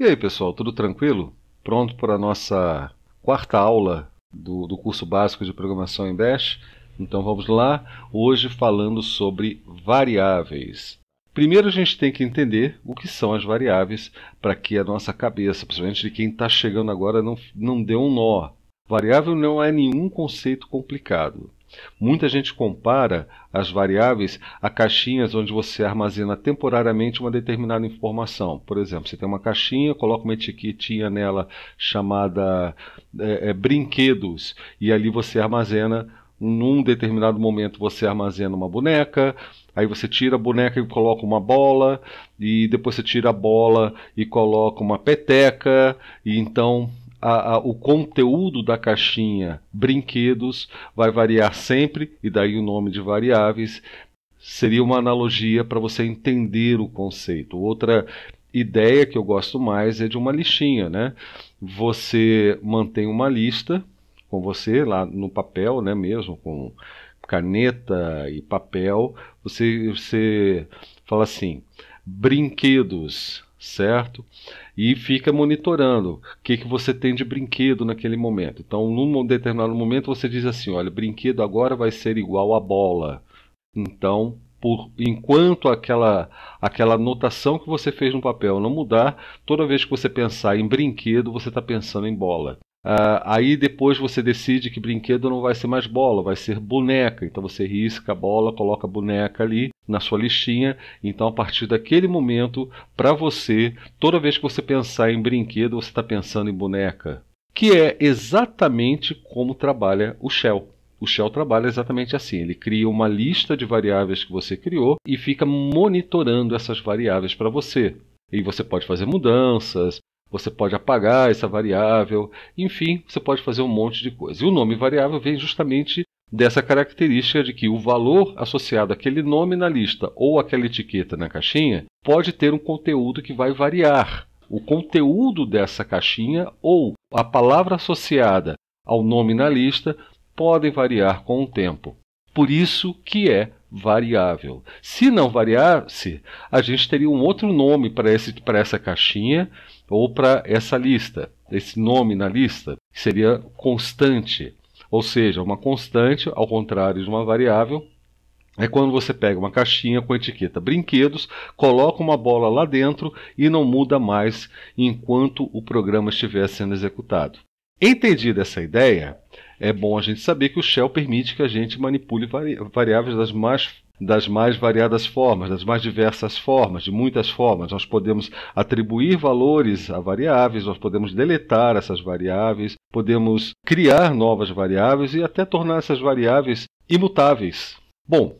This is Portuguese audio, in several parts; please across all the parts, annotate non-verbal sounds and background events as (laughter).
E aí, pessoal, tudo tranquilo? Pronto para a nossa quarta aula do, do curso básico de programação em Bash? Então vamos lá, hoje falando sobre variáveis. Primeiro a gente tem que entender o que são as variáveis para que a nossa cabeça, principalmente de quem está chegando agora, não, não dê um nó. Variável não é nenhum conceito complicado. Muita gente compara as variáveis a caixinhas onde você armazena temporariamente uma determinada informação. Por exemplo, você tem uma caixinha, coloca uma etiquetinha nela chamada é, é, brinquedos, e ali você armazena num determinado momento você armazena uma boneca, aí você tira a boneca e coloca uma bola, e depois você tira a bola e coloca uma peteca, e então a, a, o conteúdo da caixinha brinquedos vai variar sempre, e daí o nome de variáveis. Seria uma analogia para você entender o conceito. Outra ideia que eu gosto mais é de uma listinha, né? Você mantém uma lista com você lá no papel, né, mesmo com caneta e papel. Você você fala assim: brinquedos certo? E fica monitorando o que, que você tem de brinquedo naquele momento. Então, num determinado momento, você diz assim: olha, brinquedo agora vai ser igual a bola. Então, por enquanto aquela aquela anotação que você fez no papel não mudar, toda vez que você pensar em brinquedo, você está pensando em bola. Uh, aí depois você decide que brinquedo não vai ser mais bola, vai ser boneca. Então você risca a bola, coloca a boneca ali na sua listinha. Então a partir daquele momento, para você, toda vez que você pensar em brinquedo, você está pensando em boneca. Que é exatamente como trabalha o Shell. O Shell trabalha exatamente assim: ele cria uma lista de variáveis que você criou e fica monitorando essas variáveis para você. E você pode fazer mudanças, você pode apagar essa variável, enfim, você pode fazer um monte de coisa. E o nome variável vem justamente dessa característica de que o valor associado àquele nome na lista ou àquela etiqueta na caixinha pode ter um conteúdo que vai variar. O conteúdo dessa caixinha ou a palavra associada ao nome na lista podem variar com o tempo. Por isso que é variável. Se não variasse, a gente teria um outro nome para essa caixinha ou para essa lista, esse nome na lista, que seria constante. Ou seja, uma constante, ao contrário de uma variável, é quando você pega uma caixinha com etiqueta brinquedos, coloca uma bola lá dentro e não muda mais enquanto o programa estiver sendo executado. Entendida essa ideia, é bom a gente saber que o shell permite que a gente manipule variáveis das mais das mais variadas formas, das mais diversas formas, de muitas formas. Nós podemos atribuir valores a variáveis, nós podemos deletar essas variáveis, podemos criar novas variáveis e até tornar essas variáveis imutáveis. Bom,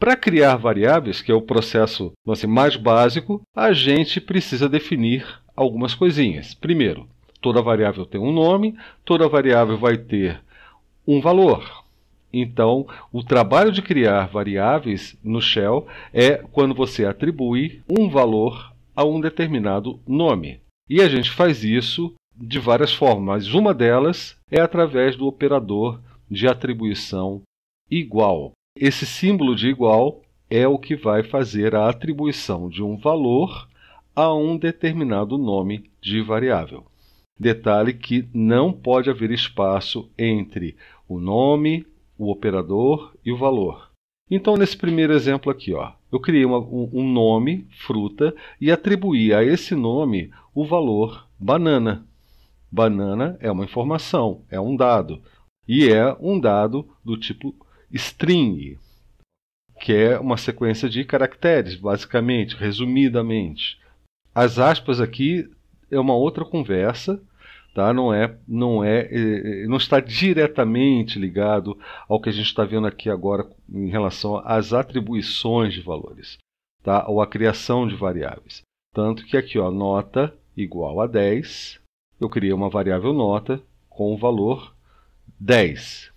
para criar variáveis, que é o processo assim, mais básico, a gente precisa definir algumas coisinhas. Primeiro, toda variável tem um nome, toda variável vai ter um valor, então, o trabalho de criar variáveis no Shell é quando você atribui um valor a um determinado nome. E a gente faz isso de várias formas. Uma delas é através do operador de atribuição igual. Esse símbolo de igual é o que vai fazer a atribuição de um valor a um determinado nome de variável. Detalhe que não pode haver espaço entre o nome o operador e o valor. Então, nesse primeiro exemplo aqui, ó, eu criei uma, um, um nome, fruta, e atribuí a esse nome o valor banana. Banana é uma informação, é um dado. E é um dado do tipo string, que é uma sequência de caracteres, basicamente, resumidamente. As aspas aqui é uma outra conversa tá? não, é, não, é, é, é, não está diretamente ligado ao que a gente está vendo aqui agora em relação às atribuições de valores, tá? ou à criação de variáveis. Tanto que aqui, ó, nota igual a 10, eu criei uma variável nota com o valor 10.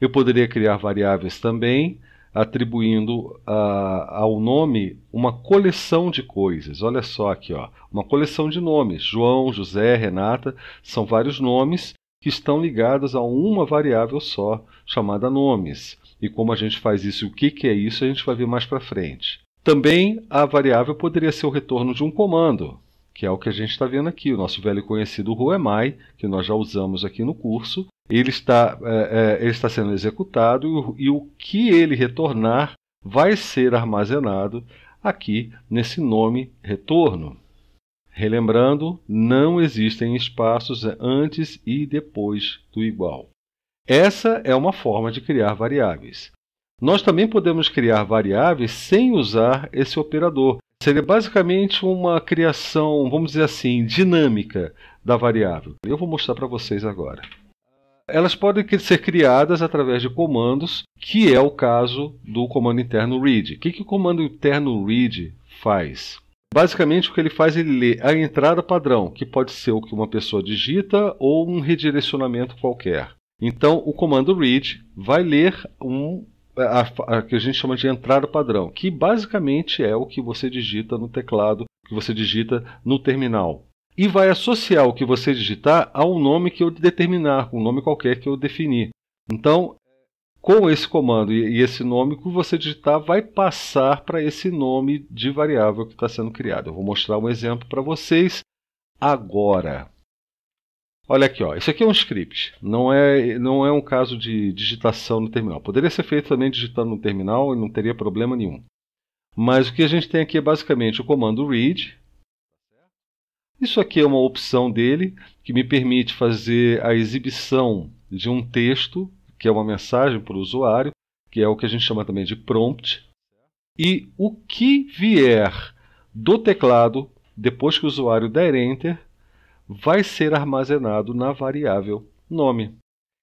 Eu poderia criar variáveis também atribuindo ao nome uma coleção de coisas. Olha só aqui, ó, uma coleção de nomes. João, José, Renata, são vários nomes que estão ligados a uma variável só, chamada nomes. E como a gente faz isso e o que, que é isso, a gente vai ver mais para frente. Também a variável poderia ser o retorno de um comando, que é o que a gente está vendo aqui, o nosso velho conhecido whoami, que nós já usamos aqui no curso, ele está, é, é, ele está sendo executado e, e o que ele retornar vai ser armazenado aqui nesse nome retorno. Relembrando, não existem espaços antes e depois do igual. Essa é uma forma de criar variáveis. Nós também podemos criar variáveis sem usar esse operador. Seria basicamente uma criação, vamos dizer assim, dinâmica da variável. Eu vou mostrar para vocês agora elas podem ser criadas através de comandos, que é o caso do comando interno read. O que, que o comando interno read faz? Basicamente, o que ele faz é ele a entrada padrão, que pode ser o que uma pessoa digita ou um redirecionamento qualquer. Então, o comando read vai ler um, a, a, que a gente chama de entrada padrão, que basicamente é o que você digita no teclado, que você digita no terminal e vai associar o que você digitar a um nome que eu determinar, um nome qualquer que eu definir. Então, com esse comando e esse nome que você digitar, vai passar para esse nome de variável que está sendo criado. Eu vou mostrar um exemplo para vocês agora. Olha aqui, ó. isso aqui é um script, não é, não é um caso de digitação no terminal. Poderia ser feito também digitando no terminal e não teria problema nenhum. Mas o que a gente tem aqui é basicamente o comando read, isso aqui é uma opção dele que me permite fazer a exibição de um texto, que é uma mensagem para o usuário, que é o que a gente chama também de prompt. E o que vier do teclado, depois que o usuário der Enter, vai ser armazenado na variável nome.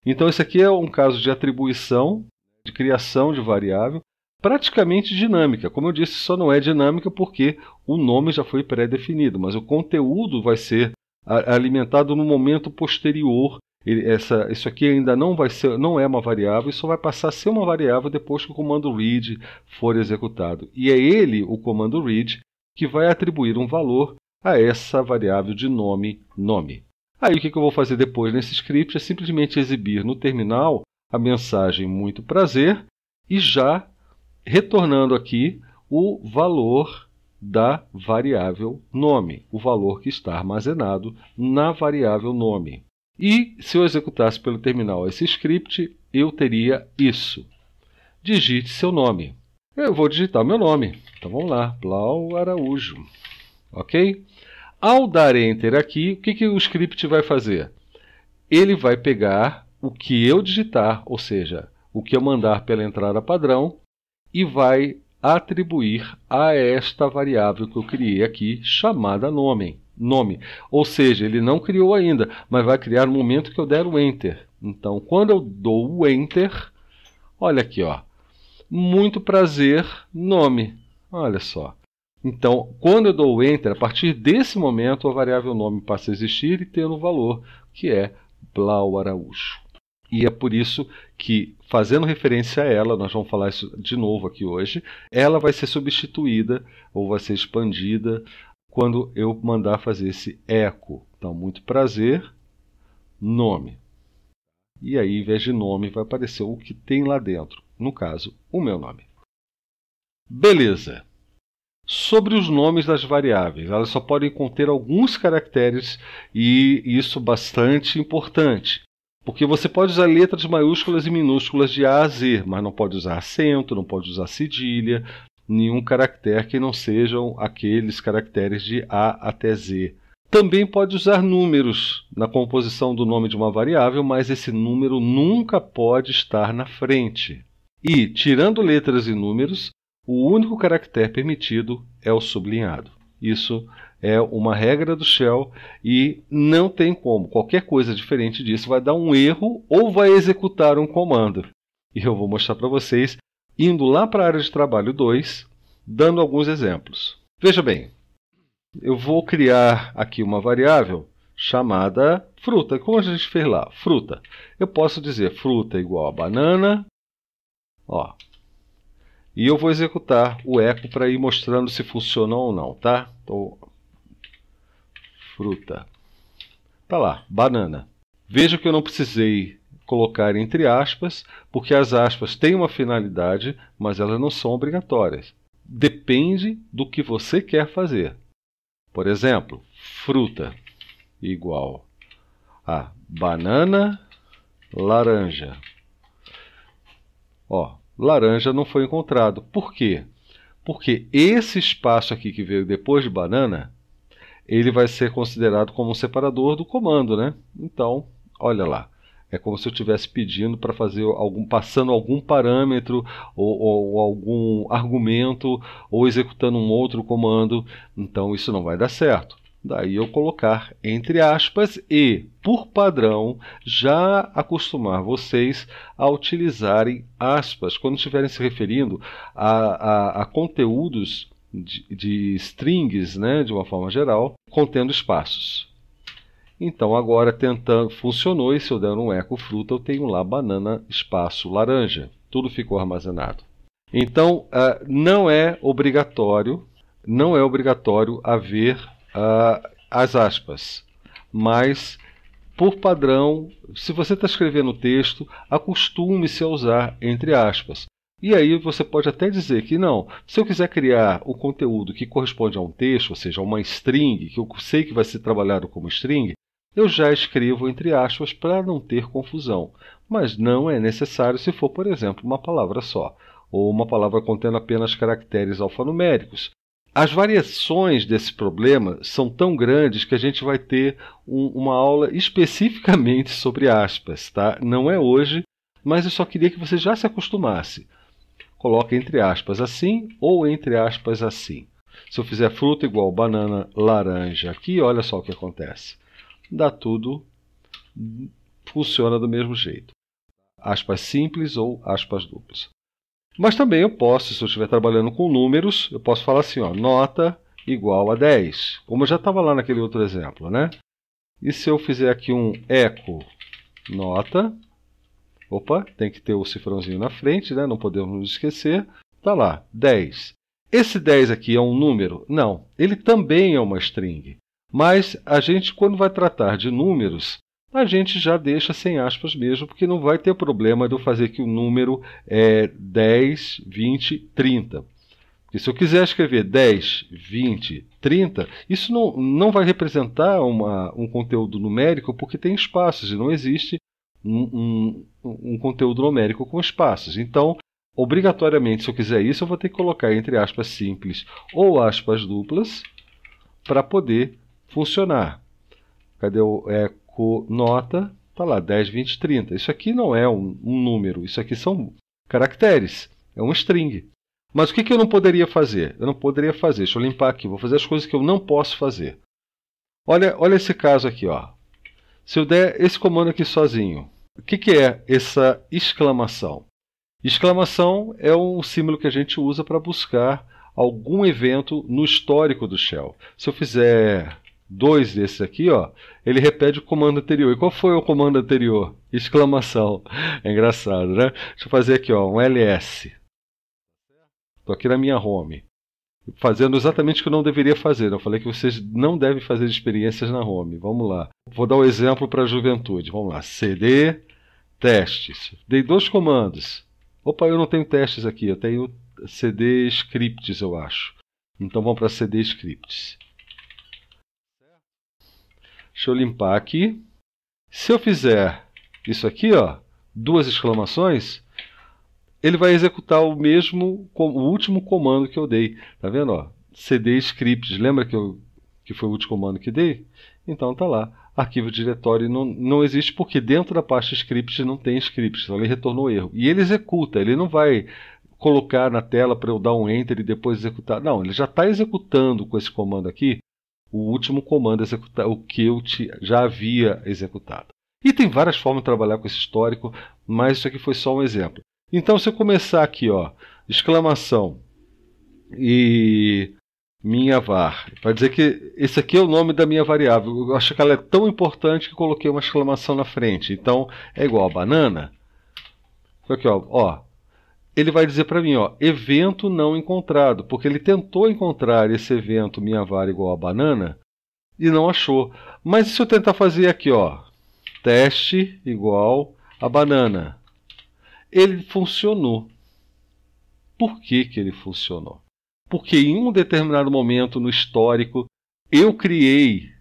Então, esse aqui é um caso de atribuição, de criação de variável, praticamente dinâmica. Como eu disse, só não é dinâmica porque o nome já foi pré-definido, mas o conteúdo vai ser alimentado no momento posterior. Essa, isso aqui ainda não vai ser, não é uma variável, só vai passar a ser uma variável depois que o comando read for executado. E é ele, o comando read, que vai atribuir um valor a essa variável de nome nome. Aí o que eu vou fazer depois nesse script é simplesmente exibir no terminal a mensagem muito prazer e já retornando aqui o valor da variável nome, o valor que está armazenado na variável nome. E se eu executasse pelo terminal esse script, eu teria isso. Digite seu nome. Eu vou digitar meu nome. Então vamos lá, Blau Araújo. Ok? Ao dar Enter aqui, o que, que o script vai fazer? Ele vai pegar o que eu digitar, ou seja, o que eu mandar pela entrada padrão, e vai atribuir a esta variável que eu criei aqui, chamada nome. nome. Ou seja, ele não criou ainda, mas vai criar no momento que eu der o Enter. Então, quando eu dou o Enter, olha aqui, ó, muito prazer, nome. Olha só. Então, quando eu dou o Enter, a partir desse momento, a variável nome passa a existir e ter um valor, que é Blau Araújo. E é por isso que, fazendo referência a ela, nós vamos falar isso de novo aqui hoje, ela vai ser substituída ou vai ser expandida quando eu mandar fazer esse eco. Então, muito prazer, nome. E aí, em vez de nome, vai aparecer o que tem lá dentro. No caso, o meu nome. Beleza. Sobre os nomes das variáveis, elas só podem conter alguns caracteres e isso bastante importante. Porque você pode usar letras maiúsculas e minúsculas de A a Z, mas não pode usar acento, não pode usar cedilha, nenhum caractere que não sejam aqueles caracteres de A até Z. Também pode usar números na composição do nome de uma variável, mas esse número nunca pode estar na frente. E, tirando letras e números, o único caractere permitido é o sublinhado. Isso é uma regra do shell e não tem como. Qualquer coisa diferente disso vai dar um erro ou vai executar um comando. E eu vou mostrar para vocês indo lá para a área de trabalho 2, dando alguns exemplos. Veja bem, eu vou criar aqui uma variável chamada fruta, como a gente fez lá, fruta. Eu posso dizer fruta igual a banana, ó. E eu vou executar o echo para ir mostrando se funciona ou não, tá? Então, fruta. Tá lá, banana. Veja que eu não precisei colocar entre aspas, porque as aspas têm uma finalidade, mas elas não são obrigatórias. Depende do que você quer fazer. Por exemplo, fruta igual a banana, laranja. Ó, laranja não foi encontrado. Por quê? Porque esse espaço aqui que veio depois de banana, ele vai ser considerado como um separador do comando, né? Então, olha lá. É como se eu estivesse pedindo para fazer algum, passando algum parâmetro ou, ou, algum argumento ou executando um outro comando. Então isso não vai dar certo. Daí eu colocar entre aspas e, por padrão, já acostumar vocês a utilizarem aspas quando estiverem se referindo a, a, a conteúdos de, de strings, né, de uma forma geral, contendo espaços. Então agora tentando, funcionou e se eu der um eco fruta, eu tenho lá banana espaço laranja. Tudo ficou armazenado. Então ah, não é obrigatório, não é obrigatório haver uh, as aspas. Mas, por padrão, se você está escrevendo o texto, acostume-se a usar entre aspas. E aí você pode até dizer que não, se eu quiser criar o conteúdo que corresponde a um texto, ou seja, uma string, que eu sei que vai ser trabalhado como string, eu já escrevo entre aspas para não ter confusão. Mas não é necessário se for, por exemplo, uma palavra só, ou uma palavra contendo apenas caracteres alfanuméricos. As variações desse problema são tão grandes que a gente vai ter um, uma aula especificamente sobre aspas, tá? Não é hoje, mas eu só queria que você já se acostumasse. Coloque entre aspas assim ou entre aspas assim. Se eu fizer fruta igual banana, laranja aqui, olha só o que acontece. Dá tudo, funciona do mesmo jeito. Aspas simples ou aspas duplas. Mas também eu posso, se eu estiver trabalhando com números, eu posso falar assim, ó, nota igual a 10, como eu já estava lá naquele outro exemplo, né? E se eu fizer aqui um eco nota, opa, tem que ter o cifrãozinho na frente, né? Não podemos nos esquecer. Tá lá, 10. Esse 10 aqui é um número? Não, ele também é uma string. Mas a gente, quando vai tratar de números, a gente já deixa sem aspas mesmo, porque não vai ter problema de eu fazer que o número é 10, 20, 30. E se eu quiser escrever 10, 20, 30, isso não, não vai representar uma, um conteúdo numérico porque tem espaços e não existe um, um, um conteúdo numérico com espaços. Então, obrigatoriamente, se eu quiser isso, eu vou ter que colocar entre aspas simples ou aspas duplas para poder funcionar. Cadê o. É, colocou nota, tá lá, 10, 20, 30. Isso aqui não é um, um número, isso aqui são caracteres, é um string. Mas o que, que eu não poderia fazer? Eu não poderia fazer, deixa eu limpar aqui, vou fazer as coisas que eu não posso fazer. Olha, olha esse caso aqui, ó. Se eu der esse comando aqui sozinho, o que, que é essa exclamação? Exclamação é um símbolo que a gente usa para buscar algum evento no histórico do Shell. Se eu fizer dois desses aqui, ó, ele repete o comando anterior. E qual foi o comando anterior? Exclamação. É engraçado, né? Deixa eu fazer aqui, ó, um ls. Estou aqui na minha home. Fazendo exatamente o que eu não deveria fazer. Eu falei que vocês não devem fazer experiências na home. Vamos lá. Vou dar um exemplo para a juventude. Vamos lá. cd testes. Dei dois comandos. Opa, eu não tenho testes aqui. Eu tenho cd scripts, eu acho. Então vamos para cd scripts. Deixa eu limpar aqui. Se eu fizer isso aqui, ó, duas exclamações, ele vai executar o mesmo, o último comando que eu dei. Tá vendo? Ó, cd scripts. Lembra que, eu, que foi o último comando que dei? Então tá lá. Arquivo diretório não, não existe porque dentro da pasta scripts não tem scripts. Então ele retornou erro. E ele executa, ele não vai colocar na tela para eu dar um enter e depois executar. Não, ele já está executando com esse comando aqui o último comando executado, o que eu te, já havia executado. E tem várias formas de trabalhar com esse histórico, mas isso aqui foi só um exemplo. Então, se eu começar aqui, ó, exclamação e minha var, vai dizer que esse aqui é o nome da minha variável. Eu acho que ela é tão importante que coloquei uma exclamação na frente. Então, é igual a banana. Aqui, ó, ó ele vai dizer para mim, ó, evento não encontrado, porque ele tentou encontrar esse evento minha vara igual a banana e não achou. Mas e se eu tentar fazer aqui, ó, teste igual a banana? Ele funcionou. Por que, que ele funcionou? Porque em um determinado momento no histórico eu criei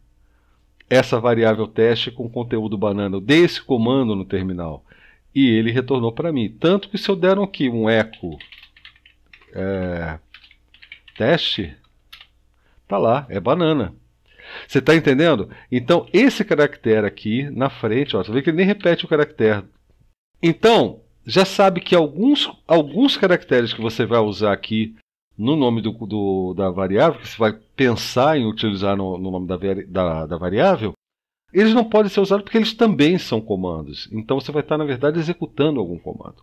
essa variável teste com conteúdo banana. Eu dei esse comando no terminal e ele retornou para mim. Tanto que se eu der aqui um eco é, teste, tá lá, é banana. Você está entendendo? Então, esse caractere aqui na frente, ó, você vê que ele nem repete o caractere. Então, já sabe que alguns, alguns caracteres que você vai usar aqui no nome do, do da variável, que você vai pensar em utilizar no, no nome da, da, da variável, eles não podem ser usados porque eles também são comandos. Então você vai estar, na verdade, executando algum comando.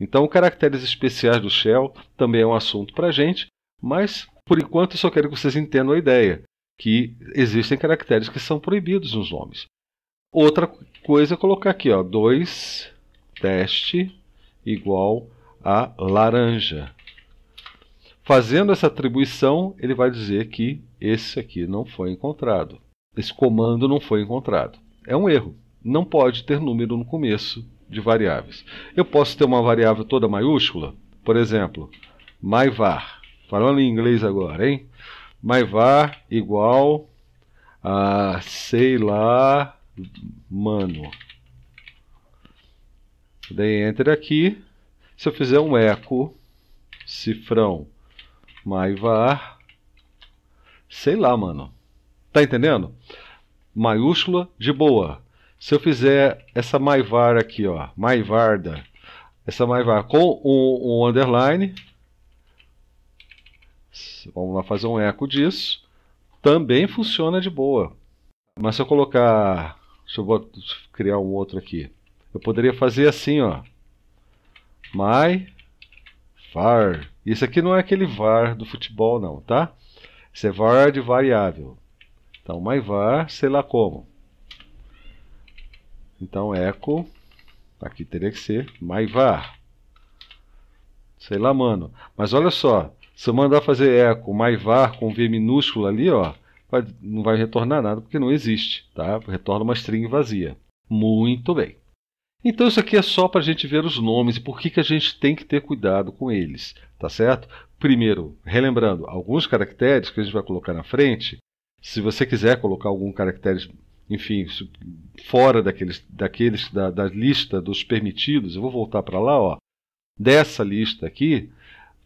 Então, caracteres especiais do shell também é um assunto para a gente, mas por enquanto eu só quero que vocês entendam a ideia que existem caracteres que são proibidos nos nomes. Outra coisa é colocar aqui, ó, 2 teste igual a laranja. Fazendo essa atribuição, ele vai dizer que esse aqui não foi encontrado esse comando não foi encontrado. É um erro. Não pode ter número no começo de variáveis. Eu posso ter uma variável toda maiúscula, por exemplo, myvar. Falando em inglês agora, hein? myvar igual a sei lá, mano. Dei enter aqui. Se eu fizer um eco cifrão myvar, sei lá, mano. Tá entendendo? Maiúscula de boa. Se eu fizer essa maivar aqui, ó, maivarda, essa maivar com um, underline, vamos lá fazer um eco disso, também funciona de boa. Mas se eu colocar, deixa eu vou criar um outro aqui, eu poderia fazer assim, ó, my var. Isso aqui não é aquele var do futebol não, tá? Isso é var de variável. Então, my var, sei lá como. Então, echo, aqui teria que ser my var. Sei lá, mano. Mas olha só, se eu mandar fazer echo, my var com V minúsculo ali, ó, não vai retornar nada porque não existe, tá? Retorna uma string vazia. Muito bem. Então isso aqui é só para a gente ver os nomes e por que, que a gente tem que ter cuidado com eles, tá certo? Primeiro, relembrando, alguns caracteres que a gente vai colocar na frente, se você quiser colocar algum caractere, enfim, fora daqueles, daqueles da, da lista dos permitidos, eu vou voltar para lá, ó, dessa lista aqui,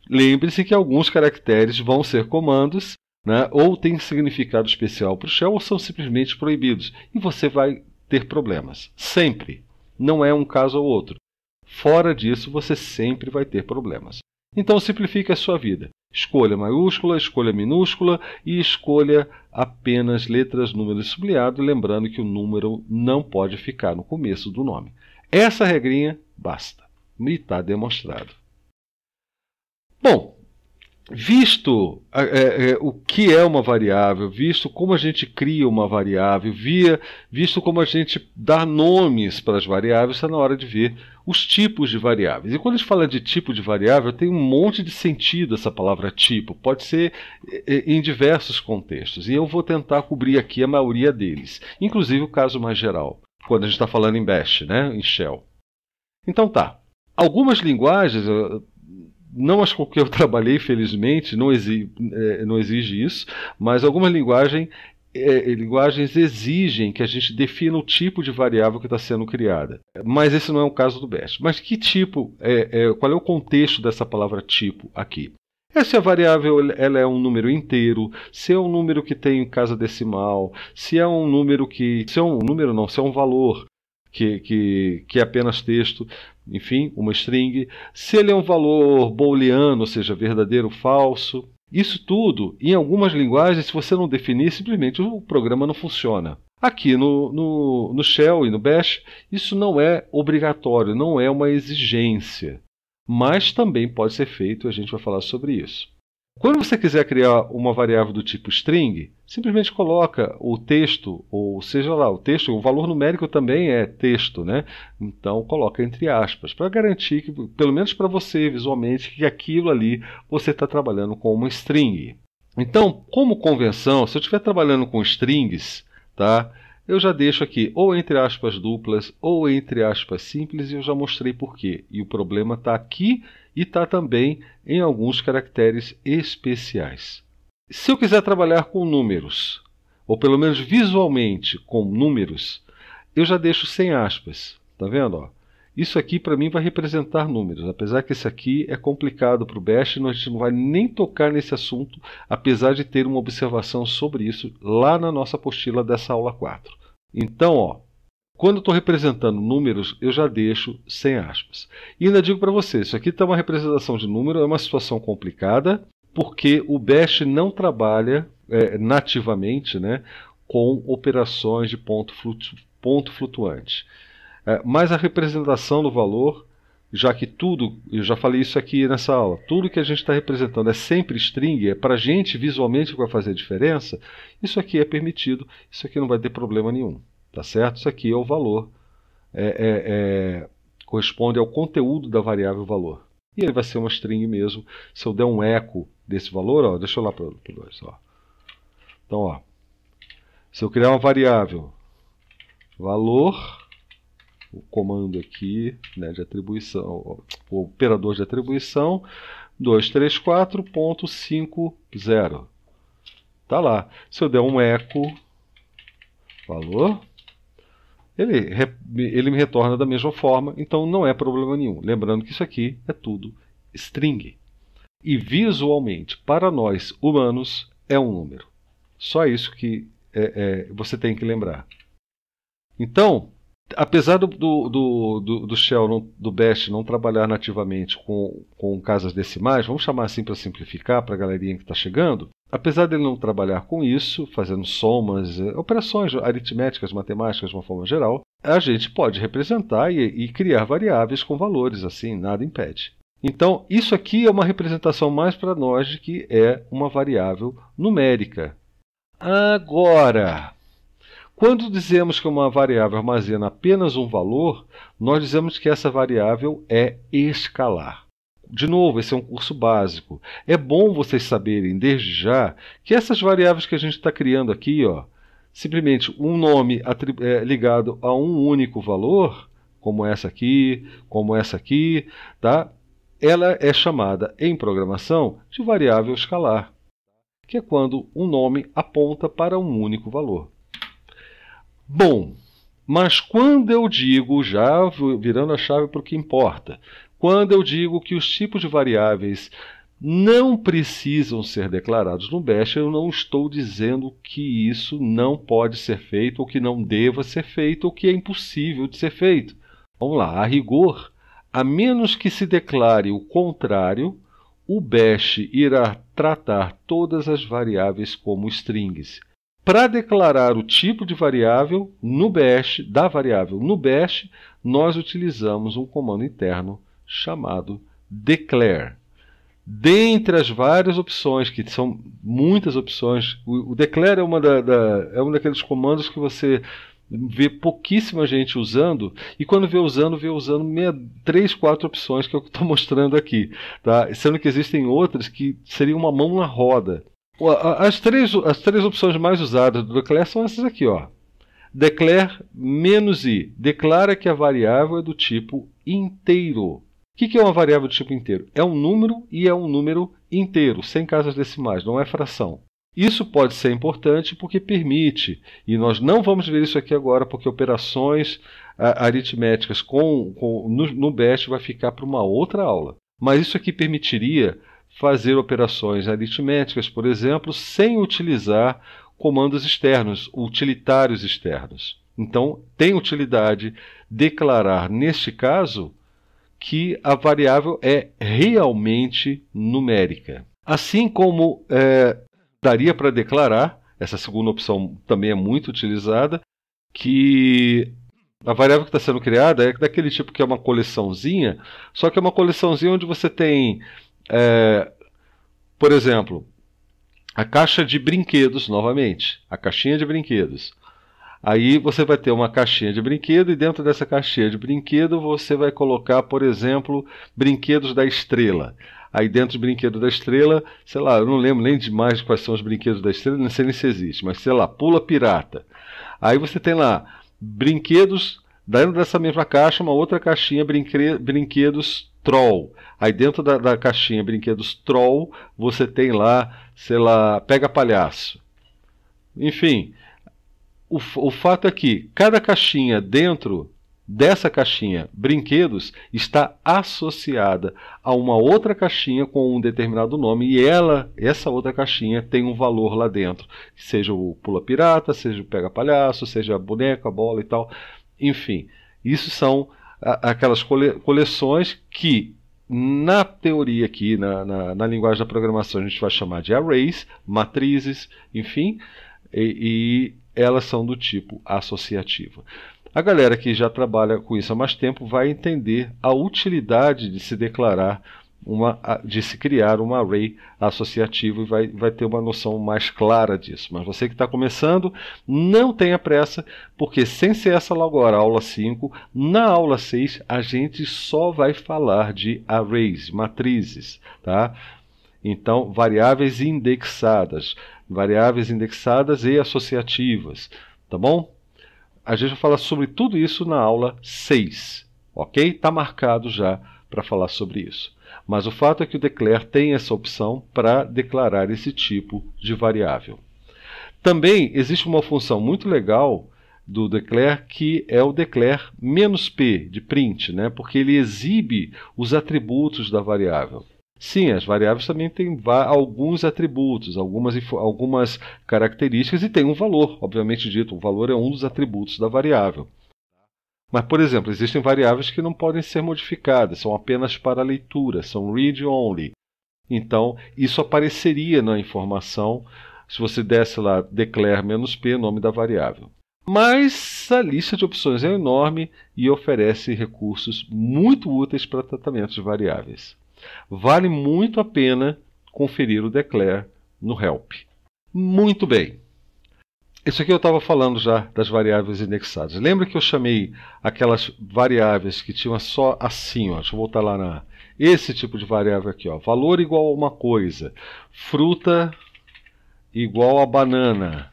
lembre-se que alguns caracteres vão ser comandos, né, ou têm significado especial para o shell, ou são simplesmente proibidos, e você vai ter problemas, sempre. Não é um caso ou outro. Fora disso, você sempre vai ter problemas. Então simplifique a sua vida escolha maiúscula, escolha minúscula e escolha apenas letras, número e sublinhado, lembrando que o número não pode ficar no começo do nome. Essa regrinha basta. E está demonstrado. Bom, visto é, é, é, o que é uma variável, visto como a gente cria uma variável, via, visto como a gente dá nomes para as variáveis, está na hora de ver os tipos de variáveis. E quando a gente fala de tipo de variável, tem um monte de sentido essa palavra tipo, pode ser é, é, em diversos contextos, e eu vou tentar cobrir aqui a maioria deles, inclusive o caso mais geral, quando a gente está falando em Bash, né, em Shell. Então tá, Algumas linguagens, não as com que eu (laughs) trabalhei, felizmente, não exige, é, não exige isso, mas algumas linguagem é, linguagens exigem que a gente defina o tipo de variável que está sendo criada. Mas esse não é o caso do Bash. Mas que tipo, é, é, qual é o contexto dessa palavra tipo aqui? É Essa a variável ela é um número inteiro, se é um número que tem casa decimal, se é um número que. Se é um número não, se é um valor que, que, que é apenas texto enfim, uma string, se ele é um valor booleano, ou seja, verdadeiro ou falso. Isso tudo, em algumas linguagens, se você não definir, simplesmente o programa não funciona. Aqui no, no, no Shell e no Bash, isso não é obrigatório, não é uma exigência, mas também pode ser feito, a gente vai falar sobre isso. Quando você quiser criar uma variável do tipo string, simplesmente coloca o texto, ou seja lá, o texto, o valor numérico também é texto, né? Então coloca entre aspas, para garantir que, pelo menos para você visualmente, que aquilo ali você está trabalhando com uma string. Então, como convenção, se eu estiver trabalhando com strings, tá? Eu já deixo aqui ou entre aspas duplas ou entre aspas simples e eu já mostrei por quê. E o problema está aqui e está também em alguns caracteres especiais. Se eu quiser trabalhar com números, ou pelo menos visualmente com números, eu já deixo sem aspas. Tá vendo? Ó? Isso aqui para mim vai representar números, apesar que esse aqui é complicado para o Bash, a gente não vai nem tocar nesse assunto, apesar de ter uma observação sobre isso lá na nossa apostila dessa aula 4. Então, ó, quando estou representando números, eu já deixo sem aspas. E ainda digo para vocês, isso aqui está uma representação de número, é uma situação complicada, porque o Bash não trabalha é, nativamente né, com operações de ponto, flutu ponto flutuante. É, mas a representação do valor, já que tudo, eu já falei isso aqui nessa aula, tudo que a gente está representando é sempre string, é para a gente visualmente que vai fazer diferença, isso aqui é permitido, isso aqui não vai ter problema nenhum. Tá certo? Isso aqui é o valor, é, é, é, corresponde ao conteúdo da variável valor. E ele vai ser uma string mesmo. Se eu der um eco desse valor, ó, deixa eu lá para o 2. Então, ó, se eu criar uma variável valor, o comando aqui né, de atribuição, o operador de atribuição, 234.50. Tá lá. Se eu der um eco valor, ele, ele me retorna da mesma forma, então não é problema nenhum. Lembrando que isso aqui é tudo string. E visualmente, para nós humanos, é um número. Só isso que é, é, você tem que lembrar. Então, apesar do, do, do, do Shell, não, do Bash não trabalhar nativamente com, com casas decimais, vamos chamar assim para simplificar para a galerinha que está chegando, apesar dele não trabalhar com isso, fazendo somas, eh, operações aritméticas, matemáticas de uma forma geral, a gente pode representar e, e criar variáveis com valores, assim, nada impede. Então, isso aqui é uma representação mais para nós de que é uma variável numérica. Agora, quando dizemos que uma variável armazena apenas um valor, nós dizemos que essa variável é escalar. De novo, esse é um curso básico. É bom vocês saberem desde já que essas variáveis que a gente está criando aqui, ó, simplesmente um nome é, ligado a um único valor, como essa aqui, como essa aqui, tá? ela é chamada em programação de variável escalar, que é quando um nome aponta para um único valor. Bom, mas quando eu digo, já virando a chave para o que importa, quando eu digo que os tipos de variáveis não precisam ser declarados no Bash, eu não estou dizendo que isso não pode ser feito, ou que não deva ser feito, ou que é impossível de ser feito. Vamos lá, a rigor, a menos que se declare o contrário, o Bash irá tratar todas as variáveis como strings. Para declarar o tipo de variável no bash, da variável no bash, nós utilizamos um comando interno chamado declare. Dentre as várias opções, que são muitas opções, o, declare é, uma da, da, é um daqueles comandos que você vê pouquíssima gente usando e quando vê usando, vê usando meia, três, quatro opções que é eu estou (laughs) mostrando aqui, tá? sendo que existem outras que seriam uma mão na roda. As três, as três opções mais usadas do Declare são essas aqui, ó. Declare menos i. Declara que a variável é do tipo inteiro. O que, que é uma variável do tipo inteiro? É um número e é um número inteiro, sem casas decimais, não é fração. Isso pode ser importante porque permite, e nós não vamos ver isso aqui agora, porque operações aritméticas com, com no, no BEST vai ficar para uma outra aula. Mas isso aqui permitiria fazer operações aritméticas, por exemplo, sem utilizar comandos externos, utilitários externos. Então, tem utilidade declarar, neste caso, que a variável é realmente numérica. Assim como é, daria para declarar, essa segunda opção também é muito utilizada, que a variável que está sendo criada é daquele tipo que é uma coleçãozinha, só que é uma coleçãozinha onde você tem é, por exemplo, a caixa de brinquedos, novamente, a caixinha de brinquedos. Aí você vai ter uma caixinha de brinquedo e dentro dessa caixinha de brinquedo você vai colocar, por exemplo, brinquedos da estrela. Aí dentro do brinquedo da estrela, sei lá, eu não lembro nem demais quais são os brinquedos da estrela, não sei nem se existe, mas sei lá, pula pirata. Aí você tem lá brinquedos Dentro dessa mesma caixa, uma outra caixinha Brinquedos Troll. Aí dentro da, da, caixinha Brinquedos Troll, você tem lá, sei lá, Pega Palhaço. Enfim, o, o fato é que cada caixinha dentro dessa caixinha Brinquedos está associada a uma outra caixinha com um determinado nome e ela, essa outra caixinha tem um valor lá dentro, seja o pula pirata, seja o pega palhaço, seja a boneca, a bola e tal. Enfim, isso são aquelas cole, coleções que, na teoria aqui, na, na, na, linguagem da programação, a gente vai chamar de arrays, matrizes, enfim, e, e elas são do tipo associativa. A galera que já trabalha com isso há mais tempo vai entender a utilidade de se declarar uma, de se criar um array associativo e vai, vai ter uma noção mais clara disso. Mas você que está começando, não tenha pressa, porque sem ser essa lá agora, aula 5, na aula 6 a gente só vai falar de arrays, matrizes, tá? Então, variáveis indexadas, variáveis indexadas e associativas, tá bom? A gente vai falar sobre tudo isso na aula 6, ok? Está marcado já para falar sobre isso. Mas o fato é que o declare tem essa opção para declarar esse tipo de variável. Também existe uma função muito legal do declare que é o declare "p" de print, né? porque ele exibe os atributos da variável. Sim, as variáveis também têm alguns atributos, algumas, algumas características e tem um valor, obviamente dito. O valor é um dos atributos da variável. Mas, por exemplo, existem variáveis que não podem ser modificadas, são apenas para leitura, são read-only. Então, isso apareceria na informação se você desse lá declare-p, nome da variável. Mas a lista de opções é enorme e oferece recursos muito úteis para tratamento de variáveis. Vale muito a pena conferir o declare no help. Muito bem. Isso aqui eu estava falando já das variáveis indexadas. Lembra que eu chamei aquelas variáveis que tinham só assim, ó, deixa eu voltar lá na. Esse tipo de variável aqui, ó, valor igual a uma coisa, fruta igual a banana.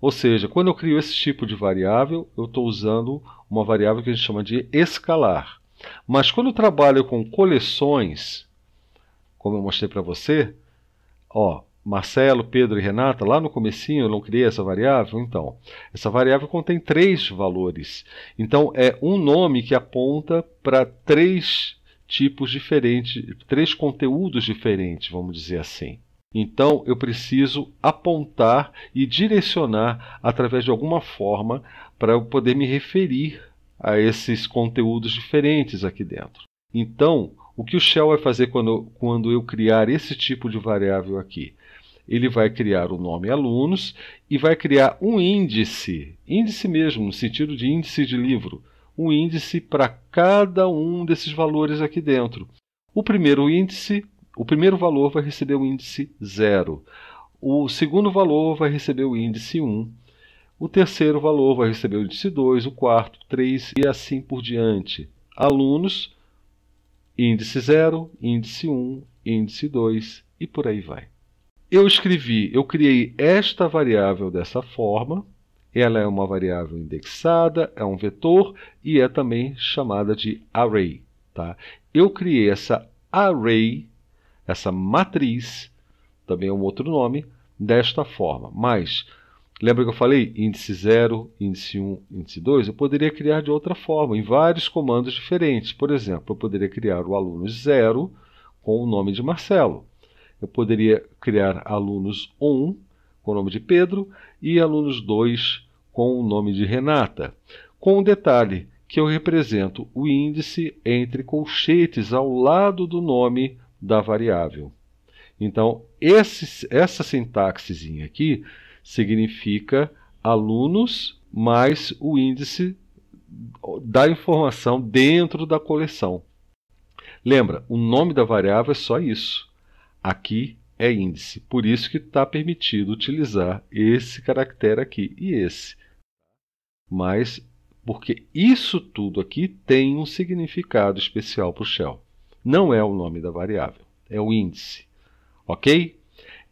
Ou seja, quando eu crio esse tipo de variável, eu estou usando uma variável que a gente chama de escalar. Mas quando eu trabalho com coleções, como eu mostrei para você, ó, Marcelo, Pedro e Renata, lá no comecinho eu não criei essa variável, então. Essa variável contém três valores. Então é um nome que aponta para três tipos diferentes, três conteúdos diferentes, vamos dizer assim. Então eu preciso apontar e direcionar através de alguma forma para eu poder me referir a esses conteúdos diferentes aqui dentro. Então, o que o shell vai fazer quando, quando eu criar esse tipo de variável aqui? ele vai criar o nome alunos e vai criar um índice, índice mesmo, no sentido de índice de livro, um índice para cada um desses valores aqui dentro. O primeiro índice, o primeiro valor vai receber o índice 0. O segundo valor vai receber o índice 1. Um. O terceiro valor vai receber o índice 2, o quarto, 3 e assim por diante. Alunos, índice 0, índice 1, um, índice 2 e por aí vai eu escrevi, eu criei esta variável dessa forma, ela é uma variável indexada, é um vetor e é também chamada de array. Tá? Eu criei essa array, essa matriz, também é um outro nome, desta forma. Mas, lembra que eu falei índice 0, índice 1, um, índice 2? Eu poderia criar de outra forma, em vários comandos diferentes. Por exemplo, eu poderia criar o aluno 0 com o nome de Marcelo. Eu poderia criar alunos 1 com o nome de Pedro e alunos 2 com o nome de Renata, com um detalhe que eu represento o índice entre colchetes ao lado do nome da variável. Então, esse, essa sintaxezinha aqui significa alunos mais o índice da informação dentro da coleção. Lembra, o nome da variável é só isso. Aqui é índice, por isso que está permitido utilizar esse caractere aqui e esse. Mas porque isso tudo aqui tem um significado especial para o Shell. Não é o nome da variável, é o índice. Ok?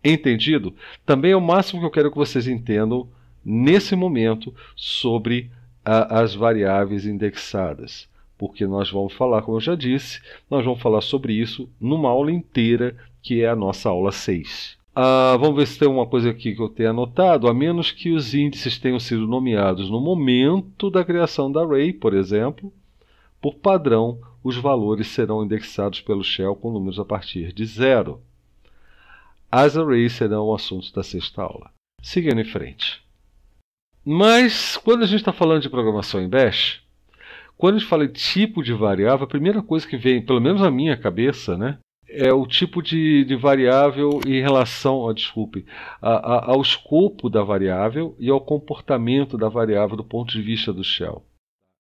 Entendido? Também é o máximo que eu quero que vocês entendam nesse momento sobre a, as variáveis indexadas. Porque nós vamos falar, como eu já disse, nós vamos falar sobre isso numa aula inteira que é a nossa aula 6. Ah, vamos ver se tem uma coisa aqui que eu tenha anotado. A menos que os índices tenham sido nomeados no momento da criação da array, por exemplo, por padrão, os valores serão indexados pelo shell com números a partir de zero. As arrays serão o assunto da sexta aula. Seguindo em frente. Mas, quando a gente está falando de programação em Bash, quando a gente fala de tipo de variável, a primeira coisa que vem, pelo menos na minha cabeça, né, é o tipo de, de variável em relação, oh, desculpe, a, a, ao escopo da variável e ao comportamento da variável do ponto de vista do shell.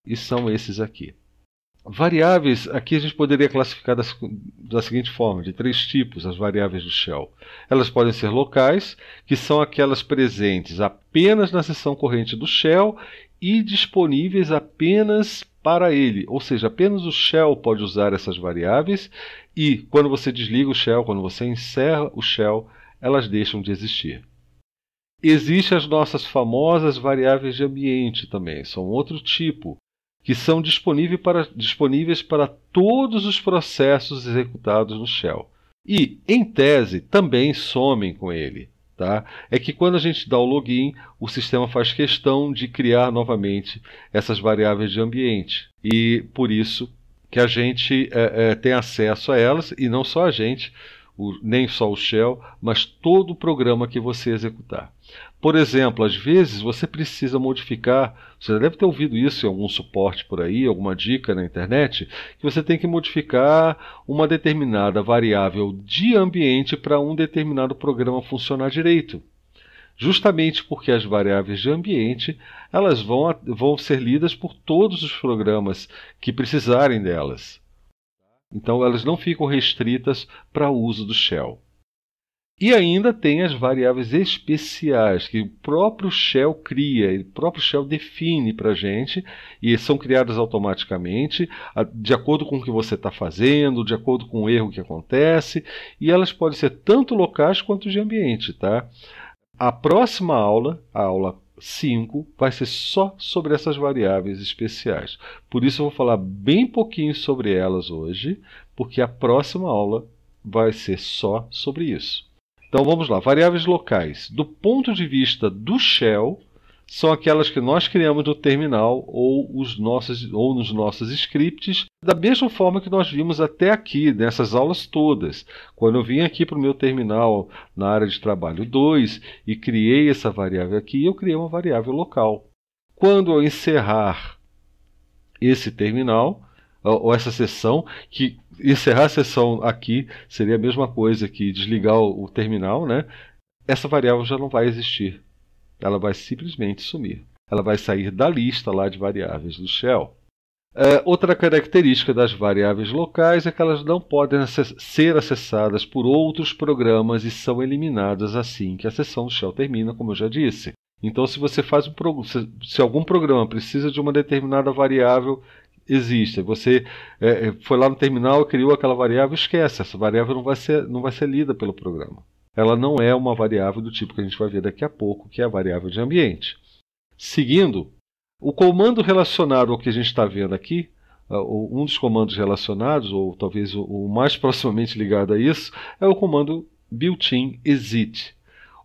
E são esses aqui. Variáveis, aqui a gente poderia classificar da, da, seguinte forma, de três tipos as variáveis do shell. Elas podem ser locais, que são aquelas presentes apenas na seção corrente do shell e disponíveis apenas para ele, ou seja, apenas o shell pode usar essas variáveis e, quando você desliga o shell, quando você encerra o shell, elas deixam de existir. Existem as nossas famosas variáveis de ambiente também, são outro tipo, que são disponíveis para, disponíveis para todos os processos executados no shell. E, em tese, também somem com ele. Tá? É que quando a gente dá o login, o sistema faz questão de criar novamente essas variáveis de ambiente. E, por isso, que a gente é, é, tem acesso a elas, e não só a gente, o, nem só o Shell, mas todo o programa que você executar. Por exemplo, às vezes você precisa modificar, você deve ter ouvido isso em algum suporte por aí, alguma dica na internet, que você tem que modificar uma determinada variável de ambiente para um determinado programa funcionar direito justamente porque as variáveis de ambiente elas vão, vão ser lidas por todos os programas que precisarem delas. Então elas não ficam restritas para o uso do shell. E ainda tem as variáveis especiais que o próprio shell cria, o próprio shell define para a gente e são criadas automaticamente de acordo com o que você está fazendo, de acordo com o erro que acontece e elas podem ser tanto locais quanto de ambiente, tá? A próxima aula, a aula 5, vai ser só sobre essas variáveis especiais. Por isso, eu vou falar bem pouquinho sobre elas hoje, porque a próxima aula vai ser só sobre isso. Então vamos lá, variáveis locais. Do ponto de vista do shell, são aquelas que nós criamos no terminal ou, os nossos, ou nos nossos scripts, da mesma forma que nós vimos até aqui, nessas aulas todas. Quando eu vim aqui para o meu terminal na área de trabalho 2 e criei essa variável aqui, eu criei uma variável local. Quando eu encerrar esse terminal, ou essa sessão, que encerrar a sessão aqui seria a mesma coisa que desligar o terminal, né? essa variável já não vai existir ela vai simplesmente sumir. Ela vai sair da lista lá de variáveis do Shell. É, outra característica das variáveis locais é que elas não podem ser acessadas por outros programas e são eliminadas assim que a sessão do Shell termina, como eu já disse. Então, se você faz um se, algum programa precisa de uma determinada variável existe, você é, é, foi lá no terminal criou aquela variável, esquece essa variável não vai ser não vai ser lida pelo programa ela não é uma variável do tipo que a gente vai ver daqui a pouco, que é a variável de ambiente. Seguindo, o comando relacionado ao que a gente está vendo aqui, ah, um dos comandos relacionados, ou talvez o mais (laughs) proximamente ligado a isso, é o comando built-in exit.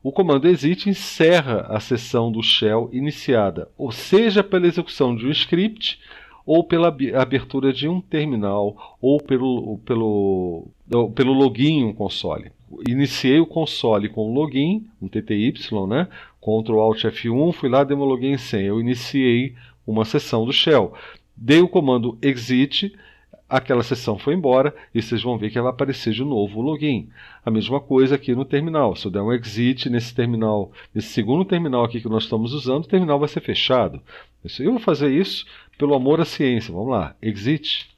O comando exit encerra a sessão do shell iniciada, ou seja, pela execução de um script, ou pela abertura de um terminal, ou pelo, pelo, pelo login em um console iniciei o console com o login, um TTY, né? Ctrl Alt F1, fui lá, demologuei em 100. Eu iniciei uma sessão do shell. Dei o comando exit, aquela sessão foi embora e vocês vão ver que vai aparecer de novo o login. A mesma coisa aqui no terminal. Se eu der um exit nesse terminal, nesse segundo terminal aqui que nós estamos usando, o terminal vai ser fechado. Eu vou fazer isso pelo amor à ciência. Vamos lá, exit.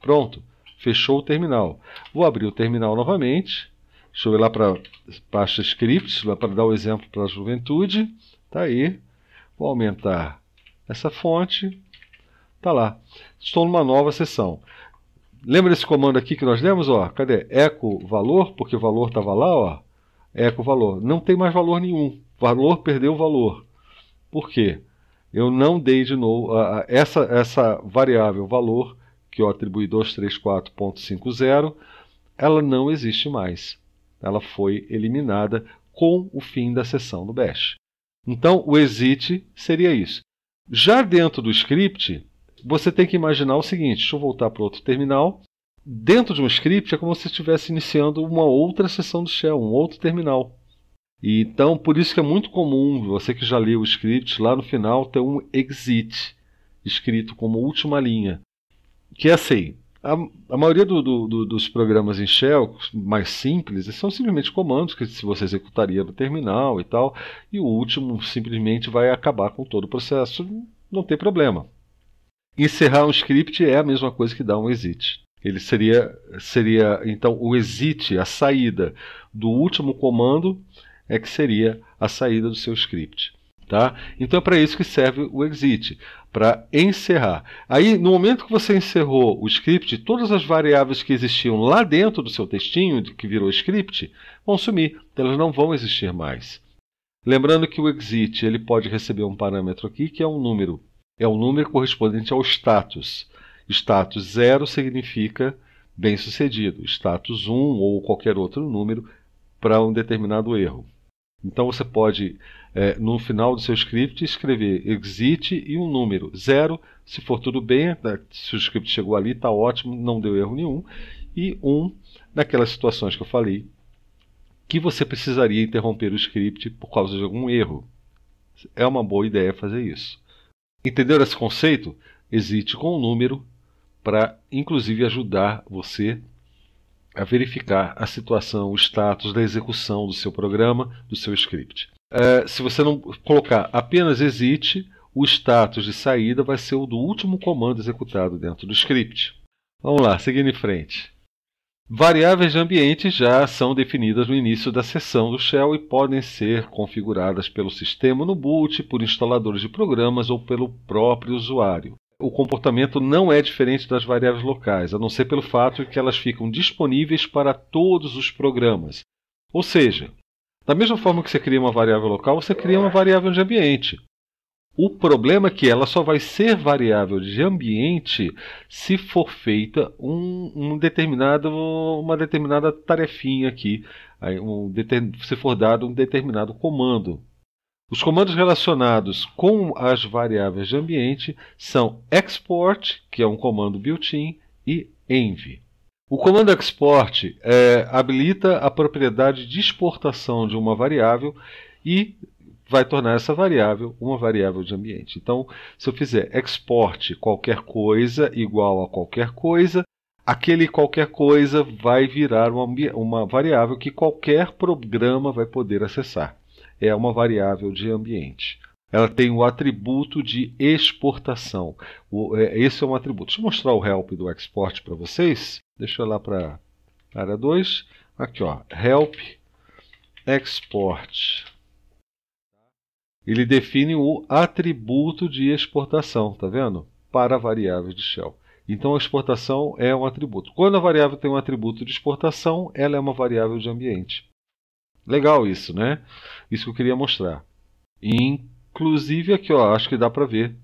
Pronto, fechou o terminal. Vou abrir o terminal novamente Deixa eu ir lá para pasta scripts, para dar o um exemplo para a juventude. Está aí. Vou aumentar essa fonte. Está lá. Estou numa nova sessão. Lembra desse comando aqui que nós demos? Ó, cadê? Eco valor, porque o valor estava lá. Ó. Eco valor. Não tem mais valor nenhum. Valor perdeu o valor. Por quê? Eu não dei de novo essa, essa variável valor, que eu atribuí 234.50, ela não existe mais ela foi eliminada com o fim da sessão do Bash. Então, o exit seria isso. Já dentro do script, você tem que imaginar o seguinte: deixa eu voltar para outro terminal. Dentro de um script é como se estivesse iniciando uma outra sessão do shell, um outro terminal. E então, por isso que é muito comum você que já leu o script lá no final ter um exit escrito como última linha, que é assim: a, a maioria do, do, do, dos programas em Shell, mais simples, são simplesmente comandos que você executaria no terminal e tal, e o último simplesmente vai acabar com todo o processo, não tem problema. Encerrar um script é a mesma coisa que dar um exit. Ele seria, seria então o exit, a saída do último comando, é que seria a saída do seu script. Tá? Então é para isso que serve o exit, para encerrar. Aí, no momento que você encerrou o script, todas as variáveis que existiam lá dentro do seu textinho, que virou script, vão sumir, elas não vão existir mais. Lembrando que o exit ele pode receber um parâmetro aqui que é um número, é um número correspondente ao status. Status 0 significa bem-sucedido, status 1 um, ou qualquer outro número para um determinado erro. Então você pode é, no final do seu script escrever exit e um número. Zero, se for tudo bem, né, se o script chegou ali, está ótimo, não deu erro nenhum. E um, naquelas situações que eu falei, que você precisaria interromper o script por causa de algum erro. É uma boa ideia fazer isso. Entendeu esse conceito? exit com o um número para, inclusive, ajudar você a verificar a situação, o status da execução do seu programa, do seu script. Eh, se você não colocar apenas exit, o status de saída vai ser o do último comando executado dentro do script. Vamos lá, seguindo em frente. Variáveis de ambiente já são definidas no início da sessão do shell e podem ser configuradas pelo sistema no boot, por instaladores de programas ou pelo próprio usuário. O comportamento não é diferente das variáveis locais, a não ser pelo fato de que elas ficam disponíveis para todos os programas. Ou seja, da mesma forma que você cria uma variável local, você cria uma variável de ambiente. O problema é que ela só vai ser variável de ambiente se for feita um, um determinado, uma determinada tarefinha aqui, um, se for dado um determinado comando. Os comandos relacionados com as variáveis de ambiente são export, que é um comando built-in, e env. O comando export é, habilita a propriedade de exportação de uma variável e vai tornar essa variável uma variável de ambiente. Então, se eu fizer export qualquer coisa igual a qualquer coisa, aquele qualquer coisa vai virar uma, uma variável que qualquer programa vai poder acessar. É uma variável de ambiente ela tem o atributo de exportação. O, é, esse é um atributo. Deixa eu mostrar o help do export para vocês. Deixa eu lá para área 2. Aqui, ó, help export. Ele define o atributo de exportação, tá vendo? Para variáveis de shell. Então a exportação é um atributo. Quando a variável tem um atributo de exportação, ela é uma variável de ambiente. Legal isso, né? Isso que eu queria mostrar. Inclusive aqui, ó, acho que dá para ver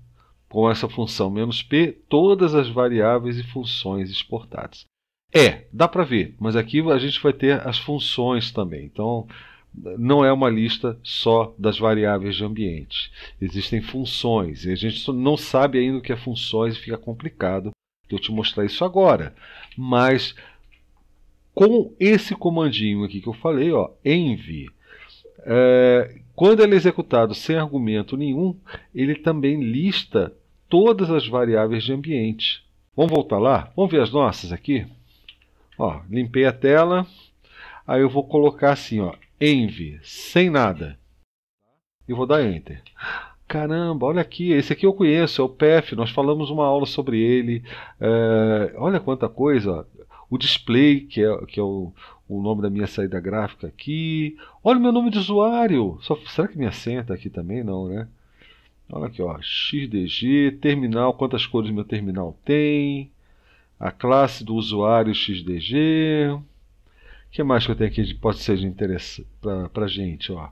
com essa função "-p", todas as variáveis e funções exportadas. É, dá para ver, mas aqui a gente vai ter as funções também. Então, não é uma lista só das variáveis de ambiente. Existem funções, e a gente não sabe ainda o que é funções e fica complicado eu te mostrar isso agora. Mas com esse comandinho aqui que eu falei, ó, env, é, quando ele é executado sem argumento nenhum, ele também lista todas as variáveis de ambiente. Vamos voltar lá? Vamos ver as nossas aqui? Ó, limpei a tela. Aí eu vou colocar assim, ó, env, sem nada. E vou dar enter. Caramba, olha aqui, esse aqui eu conheço, é o PEF, nós falamos uma aula sobre ele. É, olha quanta coisa. O display, que é, que é o, o nome da minha saída gráfica aqui. Olha o meu nome de usuário. Só, será que me assenta aqui também? Não, né? Olha aqui, ó, XDG, terminal, quantas cores meu terminal tem a classe do usuário XDG. O que mais que eu tenho aqui que pode ser de interesse para a gente? Ó?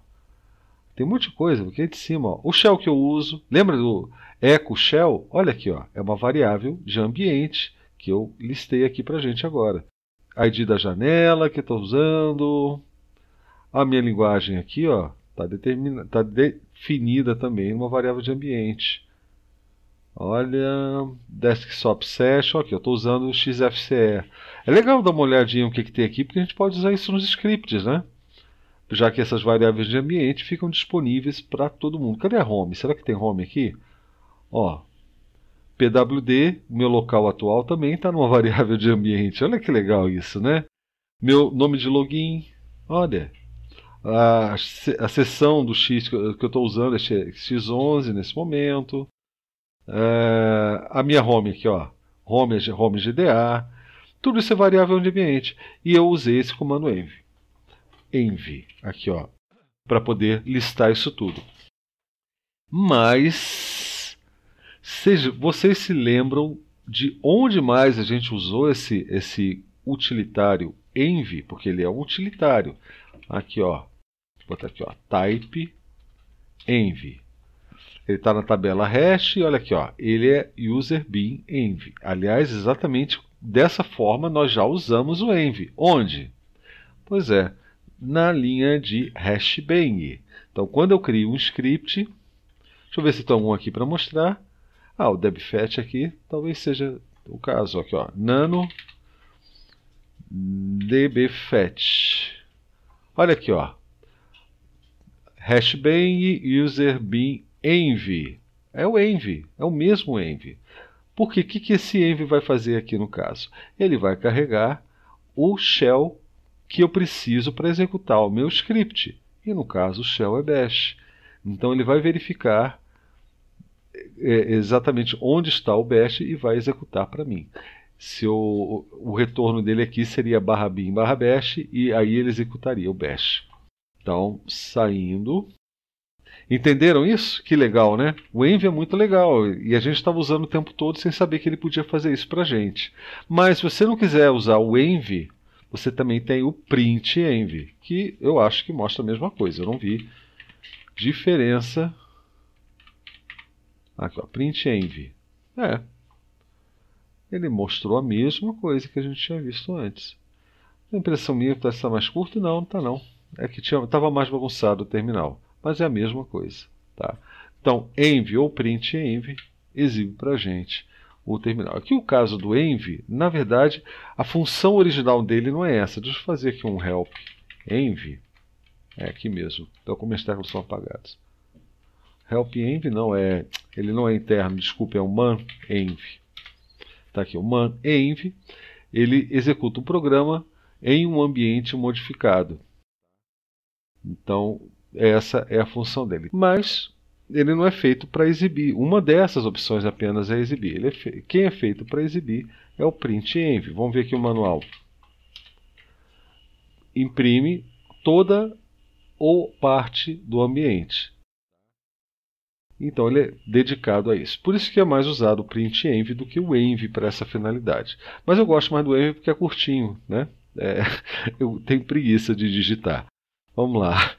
Tem um monte de coisa, aqui é de cima. Ó. O shell que eu uso, lembra do echo shell? Olha aqui, ó, é uma variável de ambiente que eu listei aqui para a gente agora. ID da janela que estou usando. A minha linguagem aqui está tá definida também numa variável de ambiente. Olha, desktop session, aqui eu estou usando o XFCE. É legal dar uma olhadinha o que, que tem aqui, porque a gente pode usar isso nos scripts, né? Já que essas variáveis de ambiente ficam disponíveis para todo mundo. Cadê a home? Será que tem home aqui? Ó, PWD, meu local atual também está numa (laughs) variável de ambiente. Olha que legal isso, né? Meu nome de login, olha. A, a do X que eu estou usando é X11 nesse momento uh, a minha home aqui, ó, home, home GDA, tudo isso é variável de ambiente. E eu usei esse comando env. env, aqui, ó, para poder listar isso tudo. Mas, seja, vocês se lembram de onde mais a gente usou esse, esse utilitário env, porque ele é um utilitário. Aqui, ó, vou botar aqui, ó, type env. Ele está na tabela hash e olha aqui, ó, ele é user bin env. Aliás, exatamente dessa forma nós já usamos o env. Onde? Pois é, na linha de hashbang. Então, quando eu crio um script, deixa eu ver se tem algum aqui para mostrar. Ah, o debfetch aqui talvez seja o caso. Aqui, ó, nano dbfetch. Olha aqui, ó, hashbang user bin envy. É o envy, é o mesmo envy. Porque o que, que esse envy vai fazer aqui no caso? Ele vai carregar o shell que eu preciso para executar o meu script. E no caso, o shell é bash. Então ele vai verificar é, exatamente onde está o bash e vai executar para mim. Se eu, o retorno dele aqui seria barra bin barra bash e aí ele executaria o bash. Então, saindo, Entenderam isso? Que legal, né? O Envy é muito legal e a gente estava usando o tempo todo sem saber que ele podia fazer isso para gente. Mas se você não quiser usar o Envy, você também tem o Print Envy, que eu acho que mostra a mesma coisa. Eu não vi diferença. Aqui, ó, Print Envy. É. Ele mostrou a mesma coisa que a gente tinha visto antes. A impressão minha é está mais curta? Não, não está não. É que estava mais bagunçado o terminal mas é a mesma coisa. Tá? Então, env ou print env exibe para a gente o terminal. Aqui o caso do env, na verdade, a função original dele não é essa. Deixa eu fazer aqui um help env. É aqui mesmo. Documentos técnicos são apagados. Help env não é, ele não é interno, desculpa, é o man env. Tá aqui o man env. Ele executa o um programa em um ambiente modificado. Então, essa é a função dele. Mas ele não é feito para exibir. Uma dessas opções apenas é exibir. É fe... Quem é feito para exibir é o printenv. Vamos ver aqui o manual. Imprime toda ou parte do ambiente. Então ele é dedicado a isso. Por isso que é mais usado o printenv do que o env para essa finalidade. Mas eu gosto mais do env porque é curtinho, né? É, (laughs) eu tenho preguiça de digitar. Vamos lá.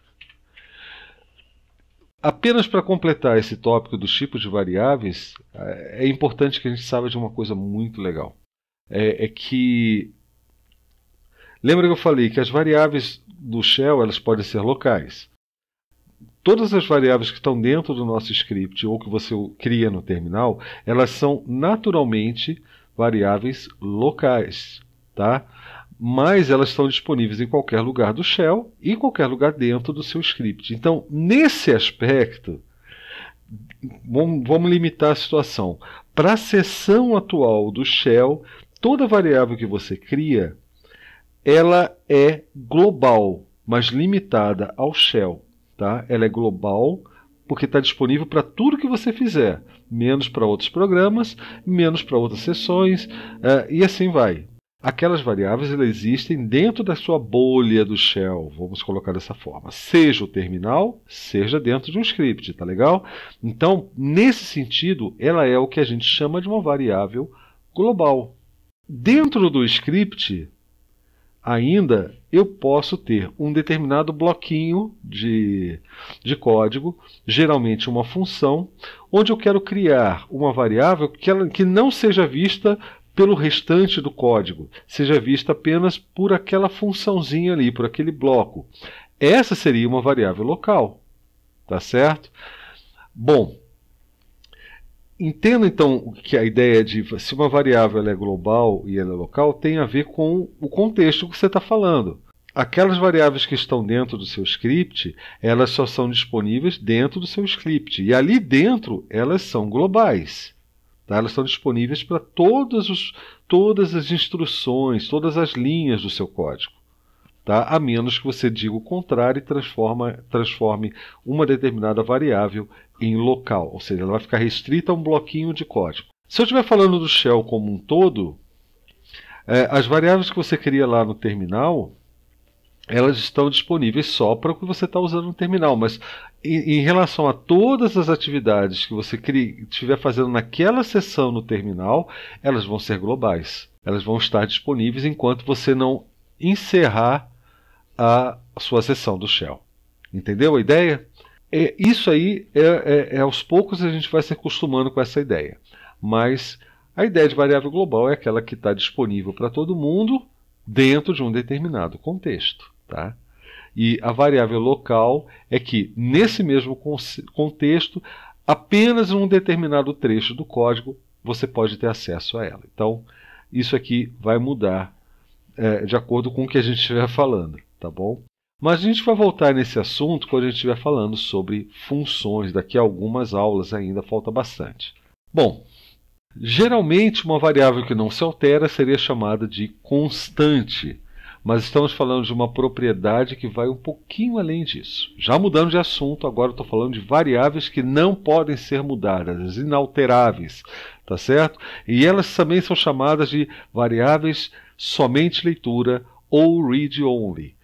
Apenas para completar esse tópico dos tipos de variáveis, é, é importante que a gente saiba de uma coisa muito legal. É, é que. Lembra que eu falei que as variáveis do shell elas podem ser locais. Todas as variáveis que estão dentro do nosso script ou que você cria no terminal, elas são naturalmente variáveis locais. Tá? mas elas estão disponíveis em qualquer lugar do shell e em qualquer lugar dentro do seu script. Então, nesse aspecto, vamos, limitar a situação. Para a sessão atual do shell, toda variável que você cria, ela é global, mas limitada ao shell. Tá? Ela é global porque está disponível para tudo que você fizer, menos para outros programas, menos para outras sessões uh, e assim vai. Aquelas variáveis elas existem dentro da sua bolha do shell, vamos colocar dessa forma. Seja o terminal, seja dentro de um script, tá legal? Então, nesse sentido, ela é o que a gente chama de uma variável global. Dentro do script, ainda eu posso ter um determinado bloquinho de, de código, geralmente uma função, onde eu quero criar uma variável que, ela, que não seja vista pelo restante do código, seja vista apenas por aquela funçãozinha ali, por aquele bloco. Essa seria uma variável local, tá certo? Bom, entendo então que a ideia de se uma variável é global e ela é local tem a ver com o contexto que você está falando. Aquelas variáveis que estão dentro do seu script, elas só são disponíveis dentro do seu script. E ali dentro, elas são globais. Tá? Elas estão disponíveis para todas, todas as instruções, todas as linhas do seu código. Tá? A menos que você diga o contrário e transforme uma determinada variável em local, ou seja, ela vai ficar restrita a um bloquinho de código. Se eu estiver falando do shell como um todo, é, as variáveis que você cria lá no terminal, elas estão disponíveis só para o que você está usando no terminal, mas em, em, relação a todas as atividades que você estiver fazendo naquela sessão no terminal, elas vão ser globais. Elas vão estar disponíveis enquanto você não encerrar a sua sessão do Shell. Entendeu a ideia? É, isso aí é, é, é aos poucos a gente vai se acostumando com essa ideia. Mas a ideia de variável global é aquela que está disponível para todo mundo dentro de um determinado contexto. Tá? E a variável local é que, nesse mesmo contexto, apenas em um determinado trecho do código você pode ter acesso a ela. Então, isso aqui vai mudar é, de acordo com o que a gente estiver falando, tá bom? Mas a gente vai voltar nesse assunto quando a gente estiver falando sobre funções, daqui a algumas aulas ainda falta bastante. Bom, Geralmente, uma variável que não se altera seria chamada de constante, mas estamos falando de uma propriedade que vai um pouquinho além disso. Já mudando de assunto, agora estou falando de variáveis que não podem ser mudadas, inalteráveis, tá certo? E elas também são chamadas de variáveis somente leitura ou read only.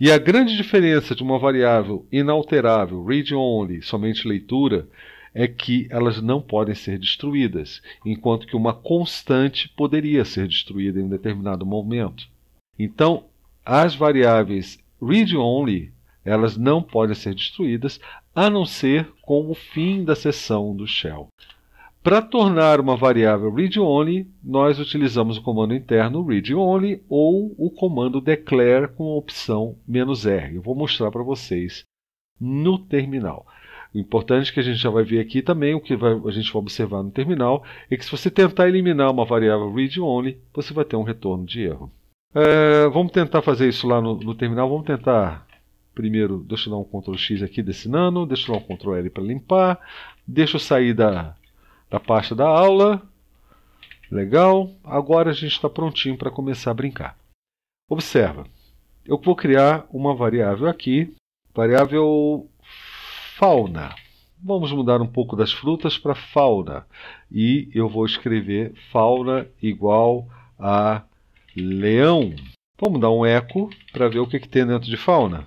E a grande diferença de uma variável inalterável, read only, somente leitura, é que elas não podem ser destruídas, enquanto que uma constante poderia ser destruída em um determinado momento. Então, as variáveis read-only elas não podem ser destruídas a não ser com o fim da sessão do shell. Para tornar uma variável read-only, nós utilizamos o comando interno read-only ou o comando declare com a opção "-r". Eu vou mostrar para vocês no terminal o importante que a gente já vai ver aqui também, o que vai, a gente vai observar no terminal, é que se você tentar eliminar uma variável read-only, você vai ter um retorno de erro. É, vamos tentar fazer isso lá no, no, terminal. Vamos tentar primeiro, deixa eu dar um Ctrl X aqui desse nano, deixa eu dar um Ctrl L para limpar, deixa eu sair da, da pasta da aula. Legal, agora a gente está prontinho para começar a brincar. Observa, eu vou criar uma variável aqui, variável fauna. Vamos mudar um pouco das frutas para fauna. E eu vou escrever fauna igual a leão. Vamos dar um eco para ver o que, que tem dentro de fauna.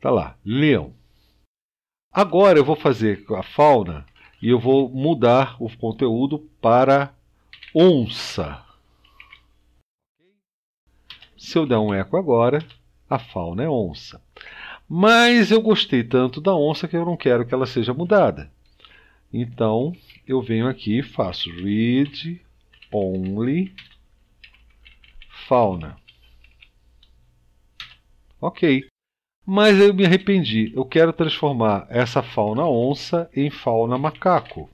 Tá lá, leão. Agora eu vou fazer a fauna e eu vou mudar o conteúdo para onça. Se eu der um eco agora, a fauna é onça. Mas eu gostei tanto da onça que eu não quero que ela seja mudada. Então eu venho aqui e faço read only fauna. Ok. Mas eu me arrependi. Eu quero transformar essa fauna onça em fauna macaco.